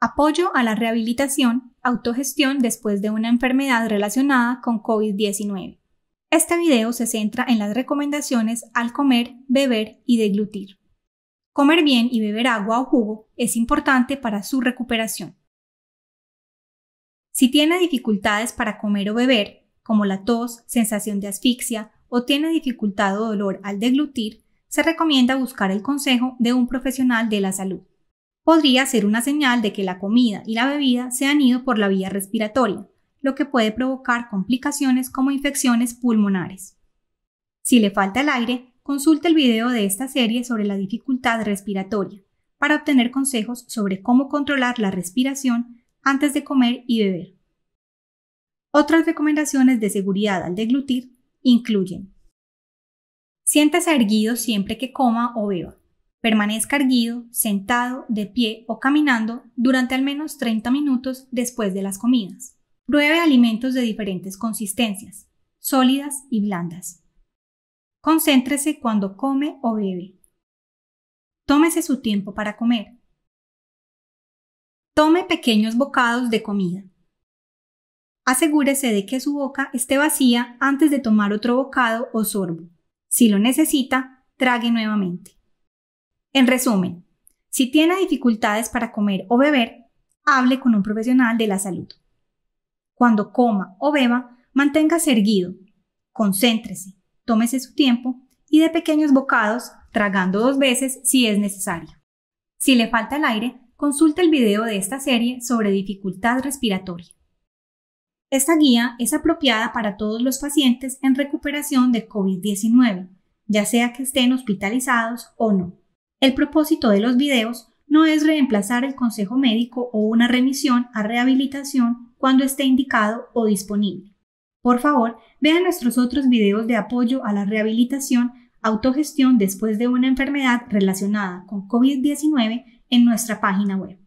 Apoyo a la rehabilitación, autogestión después de una enfermedad relacionada con COVID-19. Este video se centra en las recomendaciones al comer, beber y deglutir. Comer bien y beber agua o jugo es importante para su recuperación. Si tiene dificultades para comer o beber, como la tos, sensación de asfixia o tiene dificultad o dolor al deglutir, se recomienda buscar el consejo de un profesional de la salud podría ser una señal de que la comida y la bebida se han ido por la vía respiratoria, lo que puede provocar complicaciones como infecciones pulmonares. Si le falta el aire, consulte el video de esta serie sobre la dificultad respiratoria para obtener consejos sobre cómo controlar la respiración antes de comer y beber. Otras recomendaciones de seguridad al deglutir incluyen Siéntese erguido siempre que coma o beba. Permanezca erguido, sentado, de pie o caminando durante al menos 30 minutos después de las comidas. Pruebe alimentos de diferentes consistencias, sólidas y blandas. Concéntrese cuando come o bebe. Tómese su tiempo para comer. Tome pequeños bocados de comida. Asegúrese de que su boca esté vacía antes de tomar otro bocado o sorbo. Si lo necesita, trague nuevamente. En resumen, si tiene dificultades para comer o beber, hable con un profesional de la salud. Cuando coma o beba, manténgase erguido, concéntrese, tómese su tiempo y de pequeños bocados, tragando dos veces si es necesario. Si le falta el aire, consulte el video de esta serie sobre dificultad respiratoria. Esta guía es apropiada para todos los pacientes en recuperación de COVID-19, ya sea que estén hospitalizados o no. El propósito de los videos no es reemplazar el consejo médico o una remisión a rehabilitación cuando esté indicado o disponible. Por favor, vean nuestros otros videos de apoyo a la rehabilitación autogestión después de una enfermedad relacionada con COVID-19 en nuestra página web.